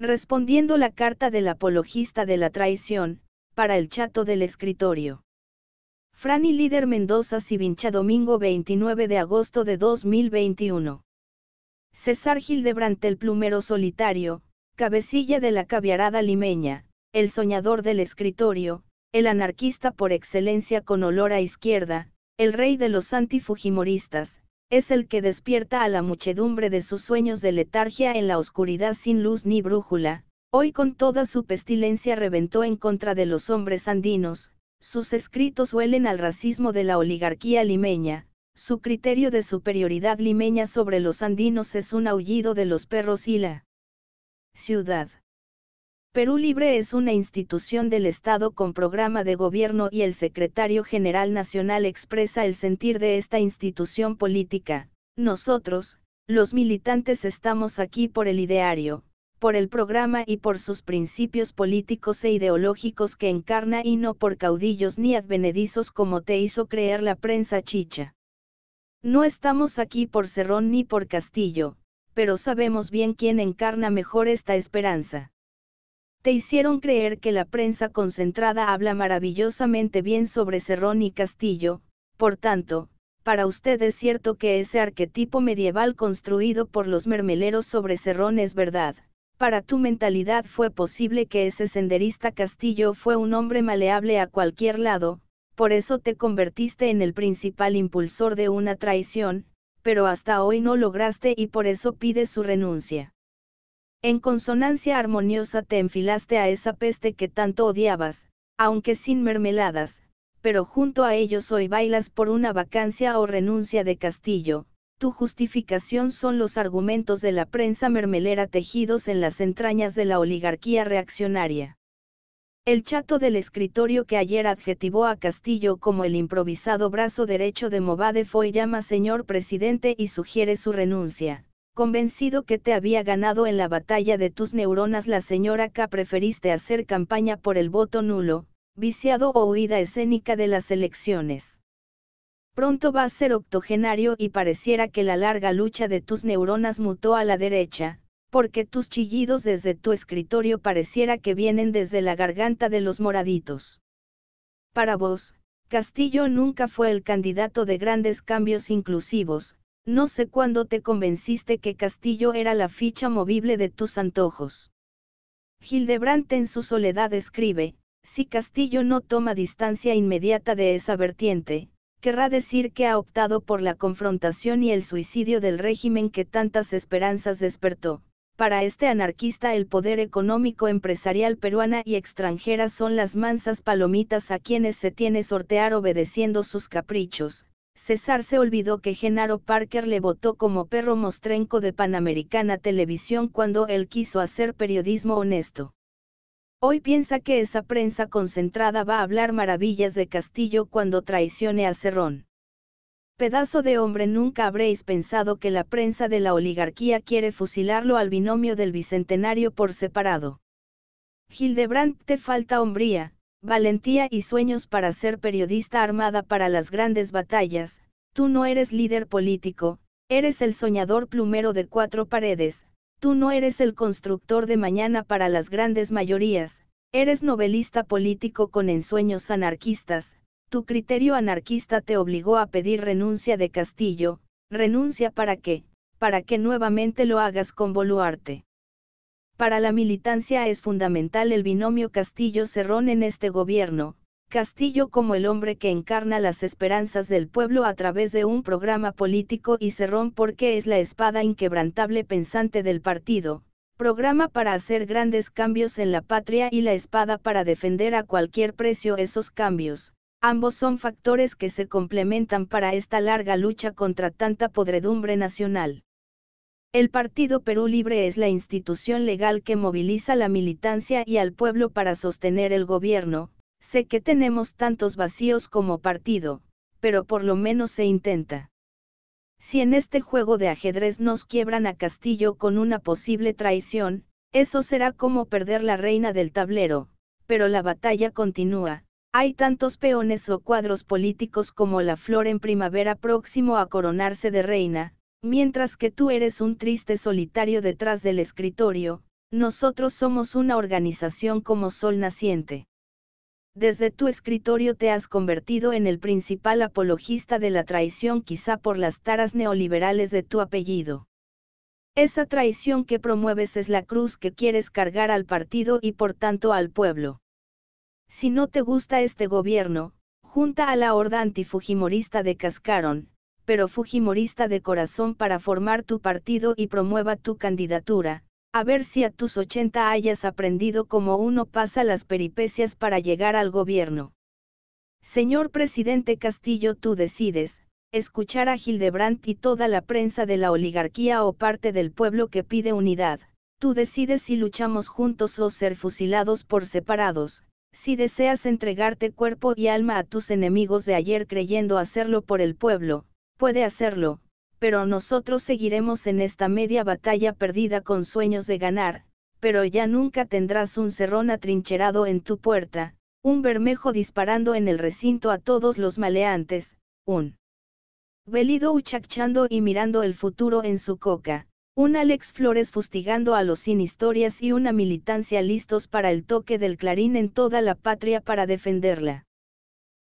Respondiendo la carta del apologista de la traición, para el chato del escritorio. Franny Líder Mendoza Sivincha domingo 29 de agosto de 2021. César Gildebrandt el plumero solitario, cabecilla de la caviarada limeña, el soñador del escritorio, el anarquista por excelencia con olor a izquierda, el rey de los antifujimoristas, es el que despierta a la muchedumbre de sus sueños de letargia en la oscuridad sin luz ni brújula, hoy con toda su pestilencia reventó en contra de los hombres andinos, sus escritos huelen al racismo de la oligarquía limeña, su criterio de superioridad limeña sobre los andinos es un aullido de los perros y la ciudad. Perú Libre es una institución del Estado con programa de gobierno y el secretario general nacional expresa el sentir de esta institución política. Nosotros, los militantes estamos aquí por el ideario, por el programa y por sus principios políticos e ideológicos que encarna y no por caudillos ni advenedizos como te hizo creer la prensa chicha. No estamos aquí por Cerrón ni por Castillo, pero sabemos bien quién encarna mejor esta esperanza. Te hicieron creer que la prensa concentrada habla maravillosamente bien sobre Cerrón y Castillo, por tanto, para usted es cierto que ese arquetipo medieval construido por los mermeleros sobre Cerrón es verdad. Para tu mentalidad fue posible que ese senderista Castillo fue un hombre maleable a cualquier lado, por eso te convertiste en el principal impulsor de una traición, pero hasta hoy no lograste y por eso pides su renuncia. En consonancia armoniosa te enfilaste a esa peste que tanto odiabas, aunque sin mermeladas, pero junto a ellos hoy bailas por una vacancia o renuncia de castillo, tu justificación son los argumentos de la prensa mermelera tejidos en las entrañas de la oligarquía reaccionaria. El chato del escritorio que ayer adjetivó a Castillo como el improvisado brazo derecho de Mobade llama señor presidente y sugiere su renuncia. Convencido que te había ganado en la batalla de tus neuronas la señora K preferiste hacer campaña por el voto nulo, viciado o huida escénica de las elecciones. Pronto va a ser octogenario y pareciera que la larga lucha de tus neuronas mutó a la derecha, porque tus chillidos desde tu escritorio pareciera que vienen desde la garganta de los moraditos. Para vos, Castillo nunca fue el candidato de grandes cambios inclusivos, no sé cuándo te convenciste que Castillo era la ficha movible de tus antojos. Hildebrandt en su soledad escribe, si Castillo no toma distancia inmediata de esa vertiente, querrá decir que ha optado por la confrontación y el suicidio del régimen que tantas esperanzas despertó. Para este anarquista el poder económico empresarial peruana y extranjera son las mansas palomitas a quienes se tiene sortear obedeciendo sus caprichos, César se olvidó que Genaro Parker le votó como perro mostrenco de Panamericana Televisión cuando él quiso hacer periodismo honesto. Hoy piensa que esa prensa concentrada va a hablar maravillas de Castillo cuando traicione a Cerrón. Pedazo de hombre nunca habréis pensado que la prensa de la oligarquía quiere fusilarlo al binomio del Bicentenario por separado. Hildebrandt te falta hombría, Valentía y sueños para ser periodista armada para las grandes batallas, tú no eres líder político, eres el soñador plumero de cuatro paredes, tú no eres el constructor de mañana para las grandes mayorías, eres novelista político con ensueños anarquistas, tu criterio anarquista te obligó a pedir renuncia de Castillo, renuncia para qué, para que nuevamente lo hagas con Boluarte. Para la militancia es fundamental el binomio Castillo-Cerrón en este gobierno, Castillo como el hombre que encarna las esperanzas del pueblo a través de un programa político y Cerrón porque es la espada inquebrantable pensante del partido, programa para hacer grandes cambios en la patria y la espada para defender a cualquier precio esos cambios. Ambos son factores que se complementan para esta larga lucha contra tanta podredumbre nacional. El Partido Perú Libre es la institución legal que moviliza la militancia y al pueblo para sostener el gobierno, sé que tenemos tantos vacíos como partido, pero por lo menos se intenta. Si en este juego de ajedrez nos quiebran a Castillo con una posible traición, eso será como perder la reina del tablero, pero la batalla continúa, hay tantos peones o cuadros políticos como la flor en primavera próximo a coronarse de reina, Mientras que tú eres un triste solitario detrás del escritorio, nosotros somos una organización como Sol Naciente. Desde tu escritorio te has convertido en el principal apologista de la traición quizá por las taras neoliberales de tu apellido. Esa traición que promueves es la cruz que quieres cargar al partido y por tanto al pueblo. Si no te gusta este gobierno, junta a la horda antifujimorista de Cascarón, pero Fujimorista de corazón para formar tu partido y promueva tu candidatura, a ver si a tus 80 hayas aprendido como uno pasa las peripecias para llegar al gobierno. Señor presidente Castillo, tú decides, escuchar a Gildebrandt y toda la prensa de la oligarquía o parte del pueblo que pide unidad. Tú decides si luchamos juntos o ser fusilados por separados, si deseas entregarte cuerpo y alma a tus enemigos de ayer creyendo hacerlo por el pueblo, Puede hacerlo, pero nosotros seguiremos en esta media batalla perdida con sueños de ganar, pero ya nunca tendrás un cerrón atrincherado en tu puerta, un bermejo disparando en el recinto a todos los maleantes, un velido uchachando y mirando el futuro en su coca, un Alex Flores fustigando a los sin historias y una militancia listos para el toque del clarín en toda la patria para defenderla.